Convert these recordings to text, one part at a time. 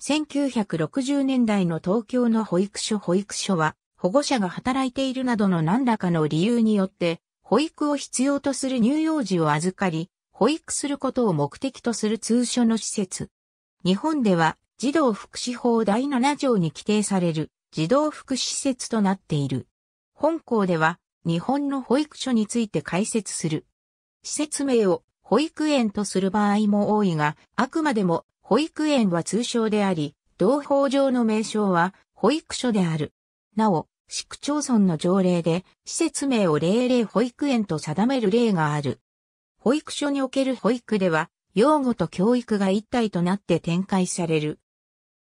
1960年代の東京の保育所保育所は、保護者が働いているなどの何らかの理由によって、保育を必要とする乳幼児を預かり、保育することを目的とする通所の施設。日本では、児童福祉法第7条に規定される児童福祉施設となっている。本校では、日本の保育所について解説する。施設名を保育園とする場合も多いが、あくまでも保育園は通称であり、同法上の名称は保育所である。なお、市区町村の条例で施設名を例例保育園と定める例がある。保育所における保育では、養護と教育が一体となって展開される。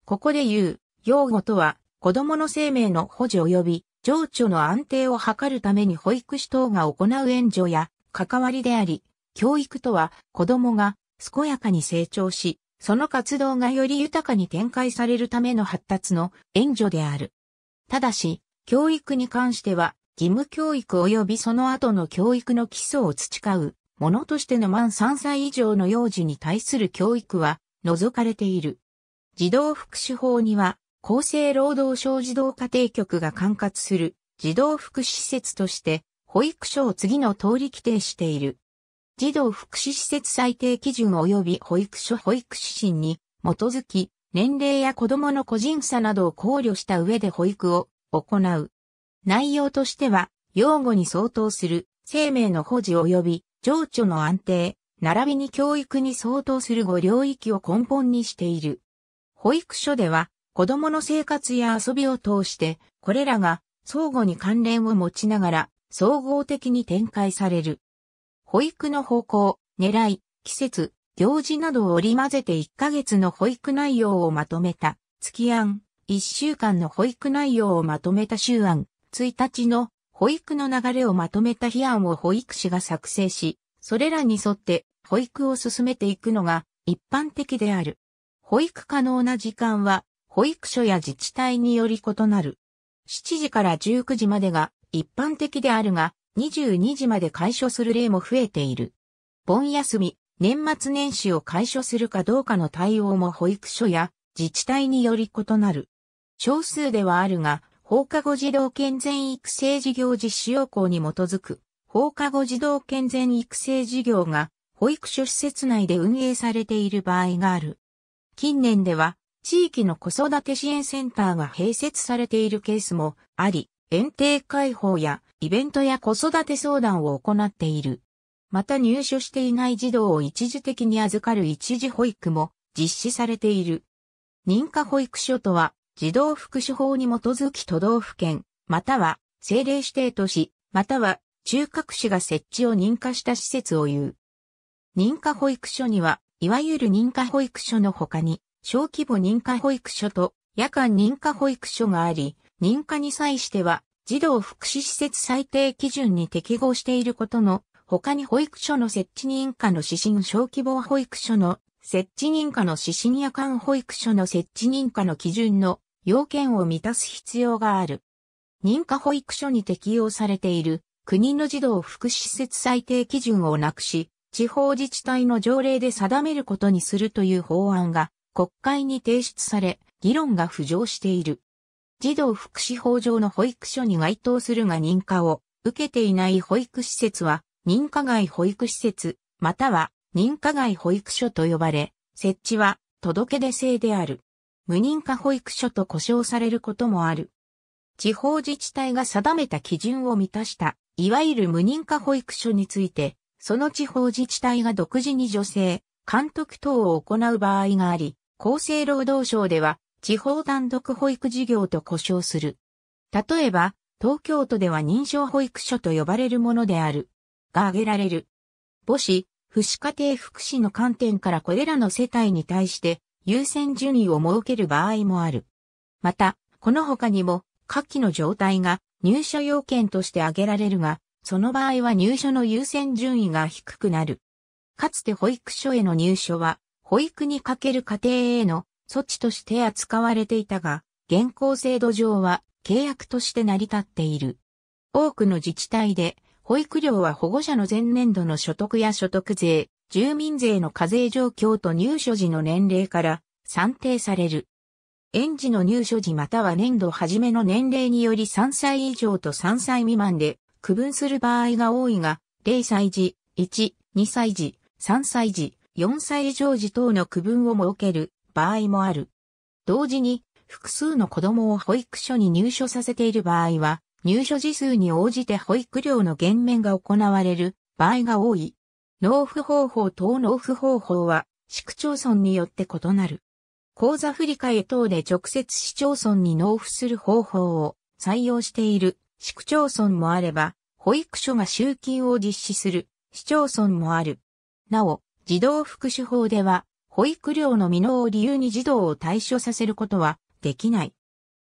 ここで言う、養護とは、子供の生命の保持及び、情緒の安定を図るために保育士等が行う援助や関わりであり、教育とは子供が健やかに成長し、その活動がより豊かに展開されるための発達の援助である。ただし、教育に関しては、義務教育及びその後の教育の基礎を培う、ものとしての満3歳以上の幼児に対する教育は、除かれている。児童福祉法には、厚生労働省児童家庭局が管轄する児童福祉施設として、保育所を次の通り規定している。児童福祉施設最低基準及び保育所保育指針に基づき、年齢や子供の個人差などを考慮した上で保育を行う。内容としては、用語に相当する生命の保持及び情緒の安定、並びに教育に相当する5領域を根本にしている。保育所では、子供の生活や遊びを通して、これらが相互に関連を持ちながら、総合的に展開される。保育の方向、狙い、季節、行事などを織り交ぜて1ヶ月の保育内容をまとめた、月案、1週間の保育内容をまとめた週案、1日の保育の流れをまとめた日案を保育士が作成し、それらに沿って保育を進めていくのが一般的である。保育可能な時間は保育所や自治体により異なる。7時から19時までが一般的であるが、22時まで解消する例も増えている。盆休み、年末年始を解消するかどうかの対応も保育所や自治体により異なる。少数ではあるが、放課後児童健全育成事業実施要項に基づく、放課後児童健全育成事業が保育所施設内で運営されている場合がある。近年では、地域の子育て支援センターが併設されているケースもあり、園庭開放やイベントや子育て相談を行っている。また入所していない児童を一時的に預かる一時保育も実施されている。認可保育所とは、児童福祉法に基づき都道府県、または政令指定都市、または中核市が設置を認可した施設を言う。認可保育所には、いわゆる認可保育所の他に、小規模認可保育所と夜間認可保育所があり、認可に際しては、児童福祉施設最低基準に適合していることの、他に保育所の設置認可の指針小規模保育所の設置認可の指針夜間保育所の設置認可の基準の要件を満たす必要がある。認可保育所に適用されている国の児童福祉施設最低基準をなくし、地方自治体の条例で定めることにするという法案が国会に提出され、議論が浮上している。児童福祉法上の保育所に該当するが認可を受けていない保育施設は認可外保育施設または認可外保育所と呼ばれ設置は届け出制である。無認可保育所と呼称されることもある。地方自治体が定めた基準を満たしたいわゆる無認可保育所についてその地方自治体が独自に助成、監督等を行う場合があり、厚生労働省では地方単独保育事業と呼称する。例えば、東京都では認証保育所と呼ばれるものである。が挙げられる。母子、父子家庭福祉の観点からこれらの世帯に対して優先順位を設ける場合もある。また、この他にも、下記の状態が入所要件として挙げられるが、その場合は入所の優先順位が低くなる。かつて保育所への入所は、保育にかける家庭への措置として扱われていたが、現行制度上は契約として成り立っている。多くの自治体で、保育料は保護者の前年度の所得や所得税、住民税の課税状況と入所時の年齢から算定される。園児の入所時または年度初めの年齢により3歳以上と3歳未満で区分する場合が多いが、0歳児、1、2歳児、3歳児、4歳以上児等の区分を設ける場合もある。同時に、複数の子供を保育所に入所させている場合は、入所時数に応じて保育料の減免が行われる場合が多い。納付方法等納付方法は、市区町村によって異なる。口座振替等で直接市町村に納付する方法を採用している市区町村もあれば、保育所が集金を実施する市町村もある。なお、児童福祉法では、保育料の未納を理由に児童を対処させることはできない。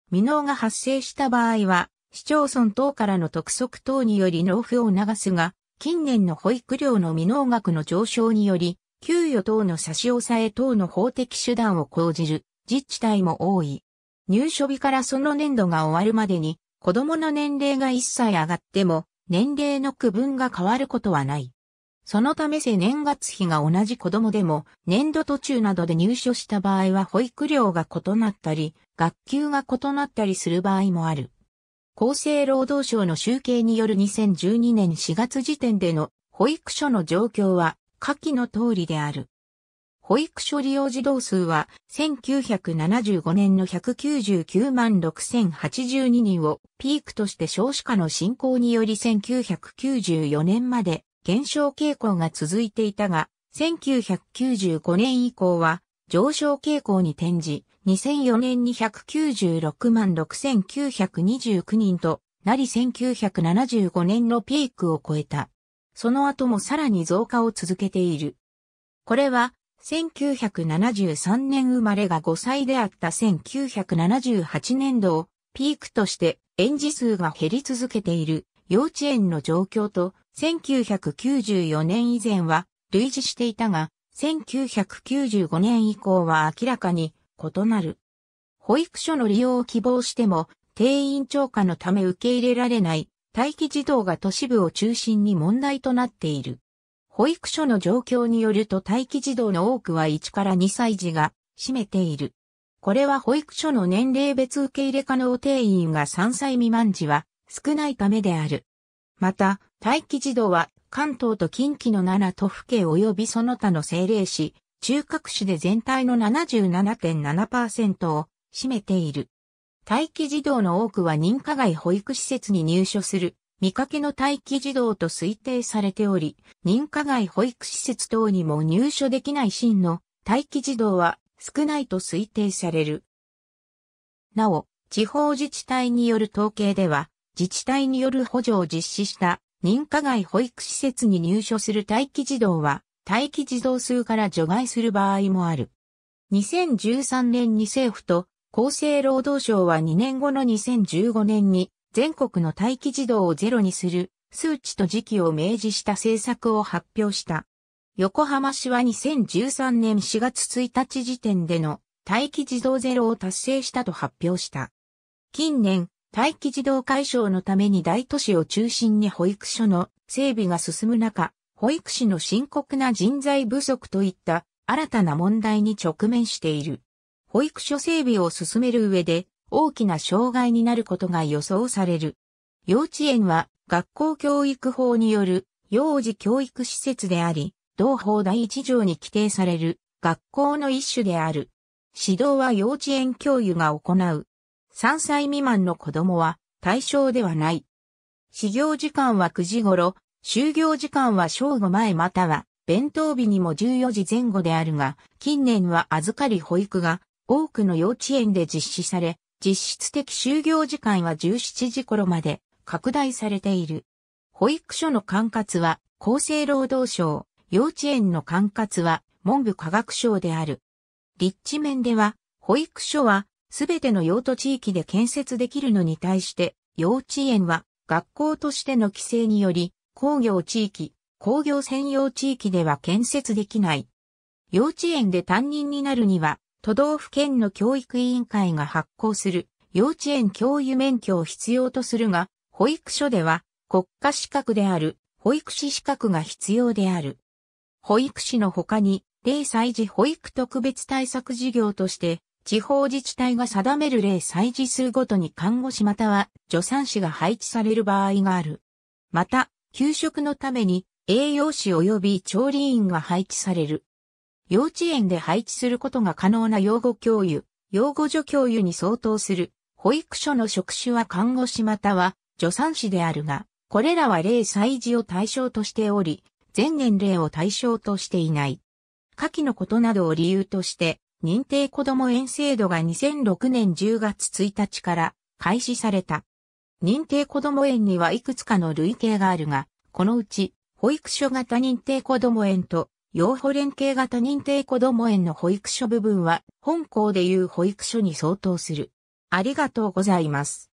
未納が発生した場合は、市町村等からの督促等により納付を促すが、近年の保育料の未納額の上昇により、給与等の差し押さえ等の法的手段を講じる自治体も多い。入所日からその年度が終わるまでに、子供の年齢が一切上がっても、年齢の区分が変わることはない。そのため生年月日が同じ子供でも、年度途中などで入所した場合は保育料が異なったり、学級が異なったりする場合もある。厚生労働省の集計による2012年4月時点での保育所の状況は下記の通りである。保育所利用児童数は1975年の199万6082人をピークとして少子化の進行により1994年まで減少傾向が続いていたが、1995年以降は上昇傾向に転じ、2004年に196万6929人となり1975年のピークを超えた。その後もさらに増加を続けている。これは、1973年生まれが5歳であった1978年度をピークとして園児数が減り続けている幼稚園の状況と1994年以前は類似していたが、1995年以降は明らかに異なる。保育所の利用を希望しても、定員超過のため受け入れられない待機児童が都市部を中心に問題となっている。保育所の状況によると待機児童の多くは1から2歳児が占めている。これは保育所の年齢別受け入れ可能定員が3歳未満児は少ないためである。また、待機児童は関東と近畿の7都府県及びその他の政令市、中核市で全体の77.7%を占めている。待機児童の多くは認可外保育施設に入所する見かけの待機児童と推定されており、認可外保育施設等にも入所できない真の待機児童は少ないと推定される。なお、地方自治体による統計では、自治体による補助を実施した認可外保育施設に入所する待機児童は、待機児童数から除外する場合もある。2013年に政府と厚生労働省は2年後の2015年に全国の待機児童をゼロにする数値と時期を明示した政策を発表した。横浜市は2013年4月1日時点での待機児童ゼロを達成したと発表した。近年、待機児童解消のために大都市を中心に保育所の整備が進む中、保育士の深刻な人材不足といった新たな問題に直面している。保育所整備を進める上で大きな障害になることが予想される。幼稚園は学校教育法による幼児教育施設であり、同法第一条に規定される学校の一種である。指導は幼稚園教諭が行う。3歳未満の子供は対象ではない。始業時間は9時頃、就業時間は正午前または、弁当日にも14時前後であるが、近年は預かり保育が多くの幼稚園で実施され、実質的就業時間は17時頃まで拡大されている。保育所の管轄は厚生労働省、幼稚園の管轄は文部科学省である。立地面では、保育所はすべての用途地域で建設できるのに対して、幼稚園は学校としての規制により、工業地域、工業専用地域では建設できない。幼稚園で担任になるには、都道府県の教育委員会が発行する幼稚園教諭免許を必要とするが、保育所では国家資格である保育士資格が必要である。保育士の他に、0歳児保育特別対策事業として、地方自治体が定める例歳児数ごとに看護師または助産師が配置される場合がある。また、給食のために栄養士及び調理員が配置される。幼稚園で配置することが可能な養護教諭、養護助教諭に相当する保育所の職種は看護師または助産師であるが、これらは例歳児を対象としており、全年齢を対象としていない。下記のことなどを理由として、認定子ども園制度が2006年10月1日から開始された。認定子ども園にはいくつかの類型があるが、このうち、保育所型認定子ども園と、養護連携型認定子ども園の保育所部分は、本校でいう保育所に相当する。ありがとうございます。